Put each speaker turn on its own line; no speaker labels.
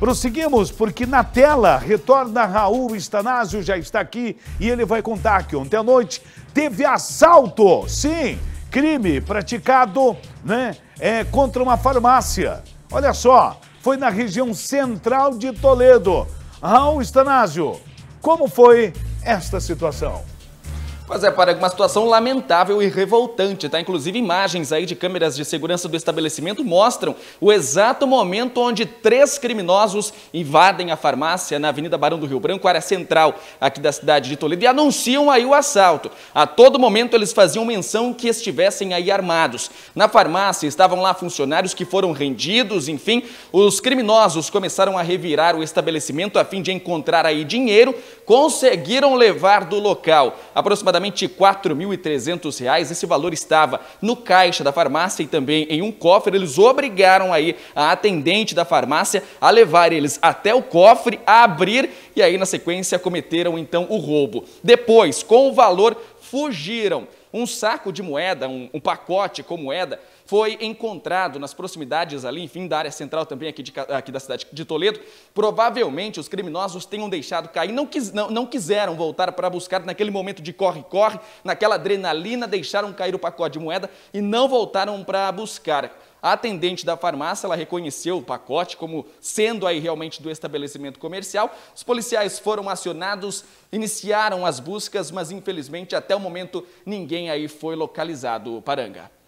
Prosseguimos, porque na tela retorna Raul Estanásio, já está aqui e ele vai contar que ontem à noite teve assalto, sim, crime praticado né, é, contra uma farmácia. Olha só, foi na região central de Toledo. Raul Estanásio, como foi esta situação?
Pois é, para uma situação lamentável e revoltante, tá? Inclusive imagens aí de câmeras de segurança do estabelecimento mostram o exato momento onde três criminosos invadem a farmácia na Avenida Barão do Rio Branco, área central aqui da cidade de Toledo, e anunciam aí o assalto. A todo momento eles faziam menção que estivessem aí armados. Na farmácia estavam lá funcionários que foram rendidos, enfim, os criminosos começaram a revirar o estabelecimento a fim de encontrar aí dinheiro, conseguiram levar do local aproximadamente R$ 4.300. Esse valor estava no caixa da farmácia e também em um cofre. Eles obrigaram aí a atendente da farmácia a levar eles até o cofre, a abrir e aí na sequência cometeram então o roubo. Depois, com o valor, fugiram. Um saco de moeda, um, um pacote com moeda, foi encontrado nas proximidades ali, enfim, da área central também aqui, de, aqui da cidade de Toledo. Provavelmente os criminosos tenham deixado cair, não, quis, não, não quiseram voltar para buscar naquele momento de corre-corre, naquela adrenalina, deixaram cair o pacote de moeda e não voltaram para buscar. A atendente da farmácia, ela reconheceu o pacote como sendo aí realmente do estabelecimento comercial. Os policiais foram acionados, iniciaram as buscas, mas infelizmente até o momento ninguém aí foi localizado, Paranga.